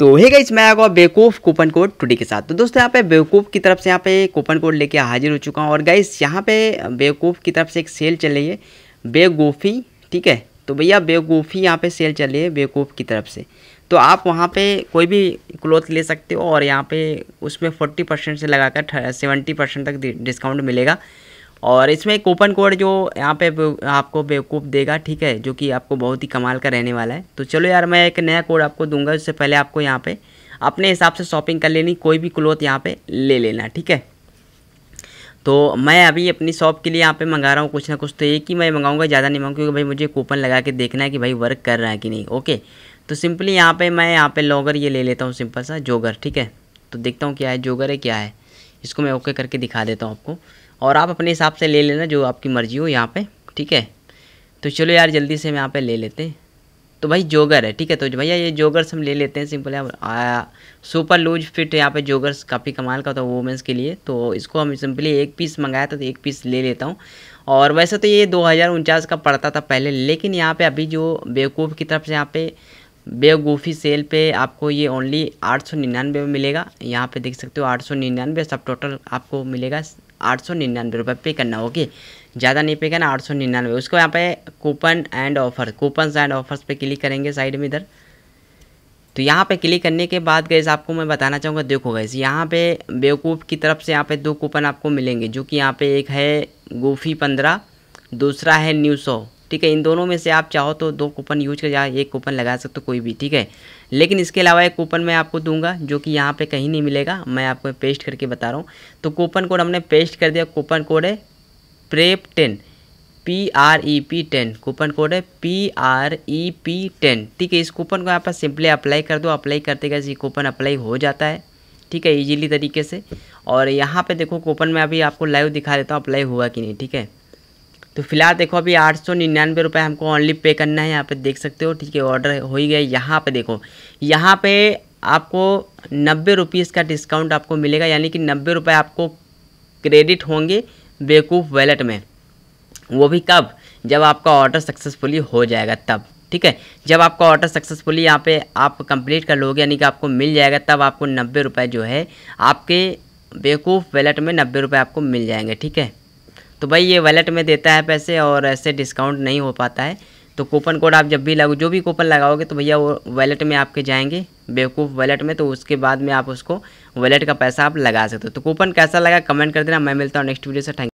तो hey guys मैं आगे बेवकूफ़ कूपन कोड टुडे के साथ तो दोस्तों यहाँ पे बेवकूफ़ की तरफ से यहाँ पे कूपन कोड लेके हाजिर हो चुका हूँ और गाइस यहाँ पे बेवकूफ़ की तरफ से एक सेल चल रही है बेवकूफ़ी ठीक है तो भैया बेवकूफ़ी यहाँ पे सेल चल रही है बेवकूफ़ की तरफ से तो आप वहाँ पे कोई भी क्लोथ ले सकते हो और यहाँ पे उसमें फोर्टी परसेंट से लगाकर सेवेंटी परसेंट तक डिस्काउंट मिलेगा और इसमें एक कोड जो यहाँ पे आपको बेवकूफ़ देगा ठीक है जो कि आपको बहुत ही कमाल का रहने वाला है तो चलो यार मैं एक नया कोड आपको दूंगा उससे पहले आपको यहाँ पे अपने हिसाब से शॉपिंग कर लेनी कोई भी क्लोथ यहाँ पे ले लेना ठीक है तो मैं अभी अपनी शॉप के लिए यहाँ पे मंगा रहा हूँ कुछ ना कुछ तो एक ही मैं मंगाऊँगा ज़्यादा नहीं मंगाऊँ क्योंकि भाई मुझे कूपन लगा के देखना है कि भाई वर्क कर रहा है कि नहीं ओके तो सिंपली यहाँ पर मैं यहाँ पर लॉगर ये ले लेता हूँ सिंपल सा जोगर ठीक है तो देखता हूँ क्या है जोगर है क्या है इसको मैं ओके करके दिखा देता हूँ आपको और आप अपने हिसाब से ले लेना जो आपकी मर्ज़ी हो यहाँ पे ठीक है तो चलो यार जल्दी से हम यहाँ पे ले लेते हैं तो भाई जोगर है ठीक है तो भैया ये जोगर्स हम ले लेते हैं सिंपल है सुपर लूज फिट यहाँ पे जोगर्स काफ़ी कमाल का होता है वुमेंस के लिए तो इसको हम सिंपली एक पीस मंगाया था तो एक पीस ले लेता हूँ और वैसे तो ये दो का पड़ता था पहले लेकिन यहाँ पर अभी जो बेवकूफ़ की तरफ से यहाँ पर बेवगूफ़ी सेल पे आपको ये ओनली आठ सौ निन्यानवे में मिलेगा यहाँ पे देख सकते हो आठ सौ निन्यानवे सब टोटल आपको मिलेगा आठ सौ निन्यानवे रुपये पे करना ओके ज़्यादा नहीं पे करना आठ सौ निन्यानवे उसको यहाँ पे coupon and offer coupon and offers पे क्लिक करेंगे साइड में इधर तो यहाँ पे क्लिक करने के बाद गए आपको मैं बताना चाहूँगा देखो गैस यहाँ पे बेवकूफ़ की तरफ से यहाँ पे दो कूपन आपको मिलेंगे जो कि यहाँ पे एक है गोफी पंद्रह दूसरा है न्यू सौ ठीक है इन दोनों में से आप चाहो तो दो कूपन यूज कर या एक कूपन लगा सकते हो कोई भी ठीक है लेकिन इसके अलावा एक कूपन मैं आपको दूंगा जो कि यहाँ पे कहीं नहीं मिलेगा मैं आपको पेस्ट करके बता रहा हूँ तो कूपन कोड हमने पेस्ट कर दिया कूपन कोड है prep ten P R E P ten coupon code है P R E P ten ठीक है इस कूपन को आप सिंपली अप्लाई कर दो अप्लाई करते गए ये कूपन अप्लाई हो जाता है ठीक है इजीली तरीके से और यहाँ पे देखो कूपन में अभी आपको लाइव दिखा देता हूँ अप्लाई हुआ कि नहीं ठीक है तो फिलहाल देखो अभी आठ सौ निन्यानवे रुपये हमको ऑनली पे करना है यहाँ पे देख सकते हो ठीक है ऑर्डर हो ही गया यहाँ पे देखो यहाँ पे आपको नब्बे रुपीज़ का डिस्काउंट आपको मिलेगा यानी कि नब्बे रुपये आपको क्रेडिट होंगे बेवकूफ़ वैलेट में वो भी कब जब आपका ऑर्डर सक्सेसफुली हो जाएगा तब ठीक है जब आपका ऑर्डर सक्सेसफुली यहाँ पे आप कंप्लीट कर लोगे यानी कि आपको मिल जाएगा तब आपको नब्बे रुपये जो है आपके बेवकूफ़ वैलेट में नब्बे रुपये आपको मिल जाएंगे ठीक है तो भाई ये वैलेट में देता है पैसे और ऐसे डिस्काउंट नहीं हो पाता है तो कूपन कोड आप जब भी लगो जो भी कूपन लगाओगे तो भैया वो वैलेट में आपके जाएंगे बेवकूफ़ वैलेट में तो उसके बाद में आप उसको वैलेट का पैसा आप लगा सकते हो तो कूपन कैसा लगा कमेंट कर देना मैं मिलता हूँ नेक्स्ट वीडियो से थैंक